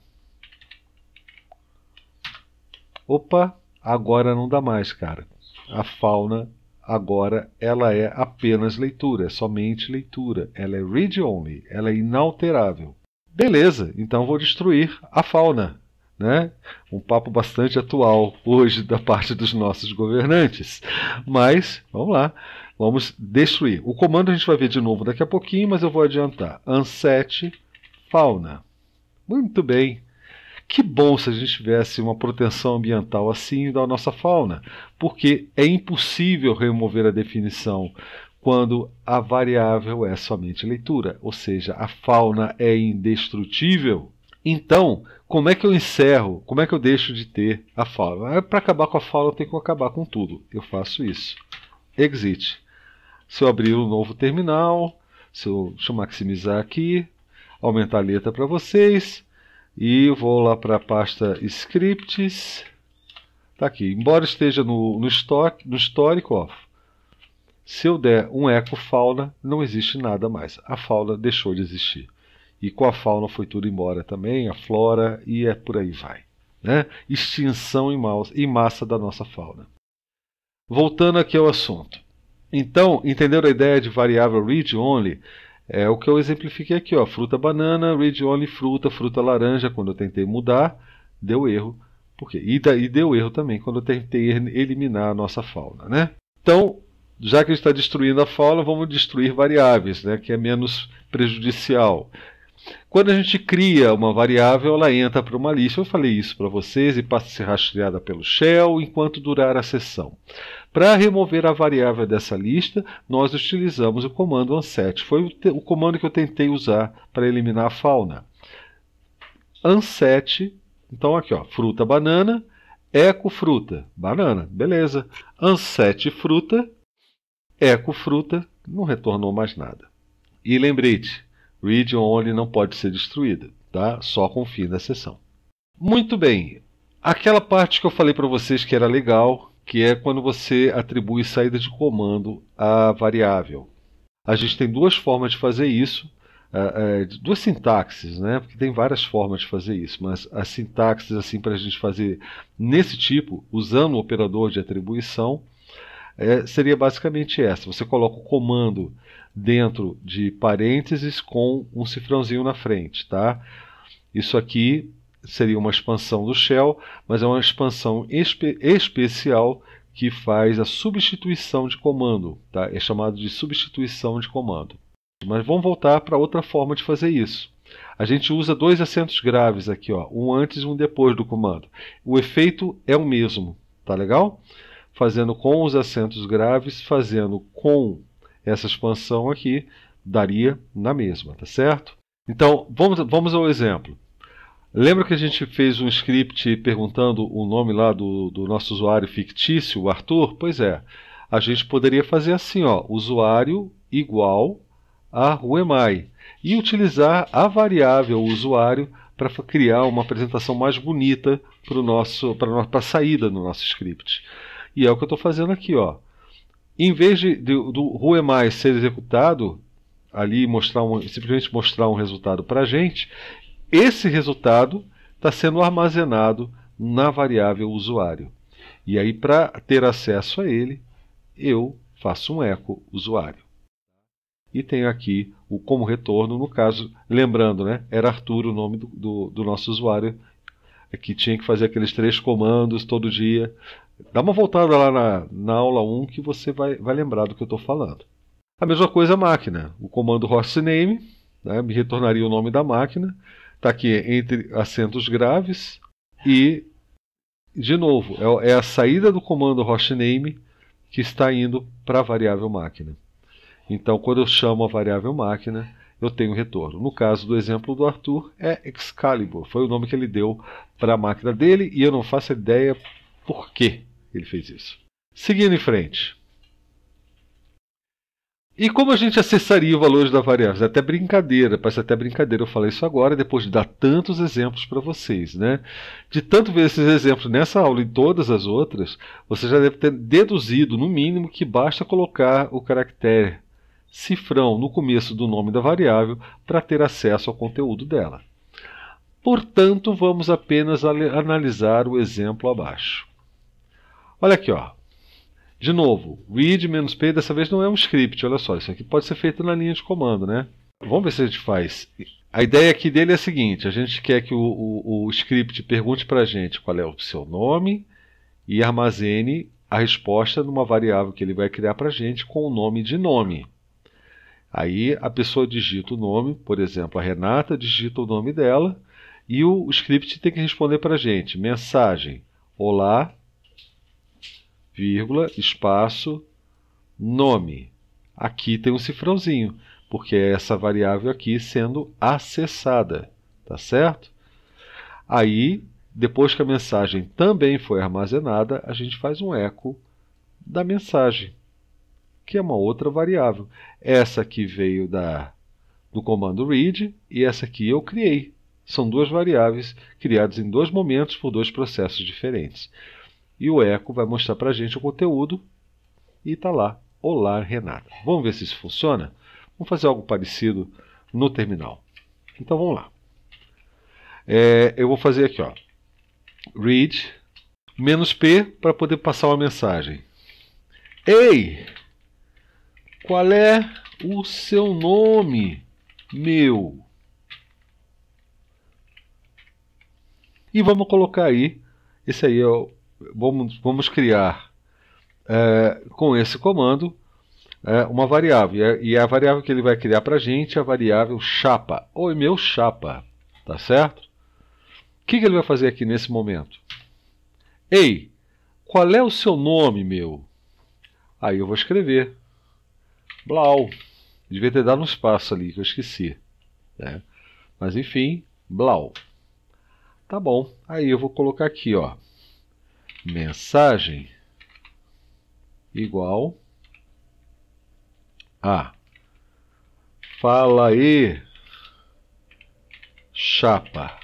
Opa, agora não dá mais, cara. A fauna Agora ela é apenas leitura, é somente leitura. Ela é read only, ela é inalterável. Beleza, então vou destruir a fauna. Né? Um papo bastante atual hoje da parte dos nossos governantes. Mas, vamos lá, vamos destruir. O comando a gente vai ver de novo daqui a pouquinho, mas eu vou adiantar. unset fauna. Muito bem. Que bom se a gente tivesse uma proteção ambiental assim da nossa fauna, porque é impossível remover a definição quando a variável é somente leitura, ou seja, a fauna é indestrutível. Então, como é que eu encerro? Como é que eu deixo de ter a fauna? É, para acabar com a fauna, eu tenho que acabar com tudo. Eu faço isso. Exit. Se eu abrir um novo terminal, se eu, deixa eu maximizar aqui, aumentar a letra para vocês, e vou lá para a pasta scripts. Está aqui. Embora esteja no, no, no histórico, ó, se eu der um eco fauna, não existe nada mais. A fauna deixou de existir. E com a fauna foi tudo embora também, a flora e é por aí vai. Né? Extinção em massa da nossa fauna. Voltando aqui ao assunto. Então, entender a ideia de variável read-only é o que eu exemplifiquei aqui, ó, fruta banana, read only fruta, fruta laranja, quando eu tentei mudar, deu erro. Por quê? E, deu erro também quando eu tentei er, eliminar a nossa fauna, né? Então, já que a gente está destruindo a fauna, vamos destruir variáveis, né, que é menos prejudicial. Quando a gente cria uma variável, ela entra para uma lista. Eu falei isso para vocês e passa a ser rastreada pelo shell enquanto durar a sessão. Para remover a variável dessa lista, nós utilizamos o comando unset. Foi o, o comando que eu tentei usar para eliminar a fauna. Unset, então aqui, ó, fruta banana, eco fruta, banana, beleza. Unset fruta, eco fruta, não retornou mais nada. E lembrete, region only não pode ser destruída, tá? Só com o fim da sessão. Muito bem. Aquela parte que eu falei para vocês que era legal, que é quando você atribui saída de comando à variável. A gente tem duas formas de fazer isso, duas sintaxes, né? Porque tem várias formas de fazer isso, mas as sintaxes assim para a gente fazer nesse tipo, usando o operador de atribuição, é, seria basicamente essa. Você coloca o comando dentro de parênteses com um cifrãozinho na frente, tá? Isso aqui seria uma expansão do Shell, mas é uma expansão espe especial que faz a substituição de comando. Tá? É chamado de substituição de comando. Mas vamos voltar para outra forma de fazer isso. A gente usa dois acentos graves aqui, ó, um antes e um depois do comando. O efeito é o mesmo, tá legal? Fazendo com os acentos graves, fazendo com essa expansão aqui, daria na mesma, tá certo? Então, vamos, vamos ao exemplo. Lembra que a gente fez um script perguntando o nome lá do, do nosso usuário fictício, o Arthur? Pois é, a gente poderia fazer assim, ó, usuário igual a WhoAmI e utilizar a variável usuário para criar uma apresentação mais bonita para nosso para a saída no nosso script. E é o que eu estou fazendo aqui, ó. Em vez de, de do WhoAmI ser executado ali mostrar um, simplesmente mostrar um resultado para a gente, esse resultado está sendo armazenado na variável usuário. E aí, para ter acesso a ele, eu faço um eco usuário. E tenho aqui o como retorno, no caso, lembrando, né, era Arthur o nome do, do, do nosso usuário, que tinha que fazer aqueles três comandos todo dia. Dá uma voltada lá na, na aula 1 que você vai, vai lembrar do que eu estou falando. A mesma coisa a máquina. O comando hostname né, me retornaria o nome da máquina Está aqui entre acentos graves e, de novo, é, é a saída do comando hostname que está indo para a variável máquina. Então, quando eu chamo a variável máquina, eu tenho retorno. No caso do exemplo do Arthur, é Excalibur. Foi o nome que ele deu para a máquina dele e eu não faço ideia por que ele fez isso. Seguindo em frente, e como a gente acessaria o valor da variável? É até brincadeira, parece até brincadeira eu falar isso agora, depois de dar tantos exemplos para vocês. Né? De tanto ver esses exemplos nessa aula e em todas as outras, você já deve ter deduzido, no mínimo, que basta colocar o caractere cifrão no começo do nome da variável para ter acesso ao conteúdo dela. Portanto, vamos apenas analisar o exemplo abaixo. Olha aqui, ó. De novo, read-p dessa vez não é um script, olha só, isso aqui pode ser feito na linha de comando, né? Vamos ver se a gente faz. A ideia aqui dele é a seguinte: a gente quer que o, o, o script pergunte para a gente qual é o seu nome e armazene a resposta numa variável que ele vai criar para a gente com o nome de nome. Aí a pessoa digita o nome, por exemplo, a Renata digita o nome dela e o, o script tem que responder para a gente: mensagem, olá, vírgula, espaço, nome. Aqui tem um cifrãozinho, porque é essa variável aqui sendo acessada, tá certo? Aí, depois que a mensagem também foi armazenada, a gente faz um eco da mensagem, que é uma outra variável. Essa aqui veio da, do comando read e essa aqui eu criei. São duas variáveis criadas em dois momentos por dois processos diferentes e o Echo vai mostrar para a gente o conteúdo e está lá, Olá Renata. Vamos ver se isso funciona? Vamos fazer algo parecido no terminal. Então vamos lá. É, eu vou fazer aqui, ó, read menos p para poder passar uma mensagem. Ei, qual é o seu nome, meu? E vamos colocar aí, esse aí é o vamos, vamos criar é, com esse comando é, uma variável. E é, é a variável que ele vai criar para a gente é a variável chapa, oi meu chapa, tá certo? O que, que ele vai fazer aqui nesse momento? Ei, qual é o seu nome, meu? Aí eu vou escrever. Blau. Devia ter dado um espaço ali, que eu esqueci. Né? Mas enfim, Blau. Tá bom. Aí eu vou colocar aqui, ó mensagem igual a fala aí chapa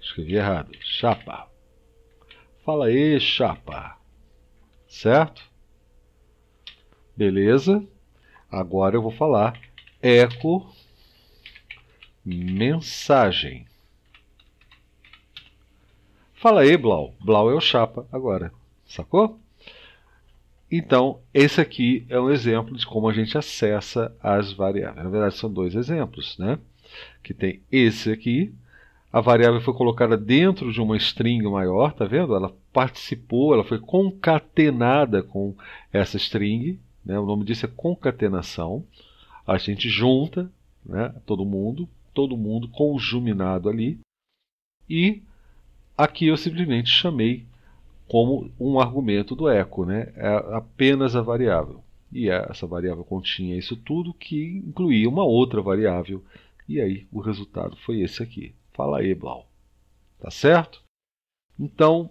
escrevi errado chapa fala aí chapa certo beleza agora eu vou falar eco mensagem Fala aí, Blau. Blau é o chapa agora, sacou? Então, esse aqui é um exemplo de como a gente acessa as variáveis. Na verdade, são dois exemplos, né? Que tem esse aqui, a variável foi colocada dentro de uma string maior, tá vendo? Ela participou, ela foi concatenada com essa string, né? O nome disso é concatenação. A gente junta, né, todo mundo, todo mundo conjuminado ali e Aqui eu simplesmente chamei como um argumento do eco, né? É apenas a variável. E é, essa variável continha isso tudo que incluía uma outra variável. E aí o resultado foi esse aqui. Fala aí, Blau. Tá certo? Então,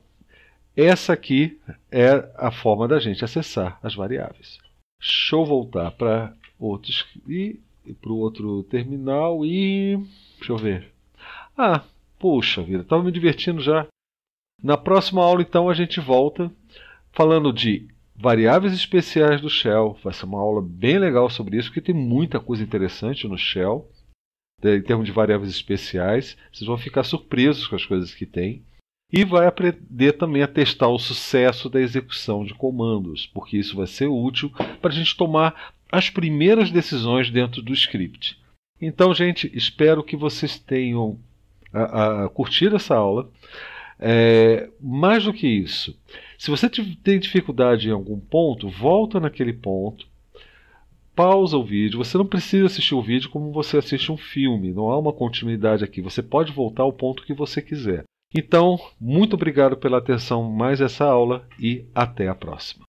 essa aqui é a forma da gente acessar as variáveis. Deixa eu voltar para outros e para o outro terminal e deixa eu ver. Ah, Poxa vida, estava me divertindo já. Na próxima aula, então, a gente volta falando de variáveis especiais do Shell. Vai ser uma aula bem legal sobre isso, porque tem muita coisa interessante no Shell, né, em termos de variáveis especiais. Vocês vão ficar surpresos com as coisas que tem. E vai aprender também a testar o sucesso da execução de comandos, porque isso vai ser útil para a gente tomar as primeiras decisões dentro do script. Então, gente, espero que vocês tenham a, a curtir essa aula. É, mais do que isso, se você tem dificuldade em algum ponto, volta naquele ponto, pausa o vídeo. Você não precisa assistir o vídeo como você assiste um filme, não há uma continuidade aqui. Você pode voltar ao ponto que você quiser. Então, muito obrigado pela atenção mais essa aula e até a próxima.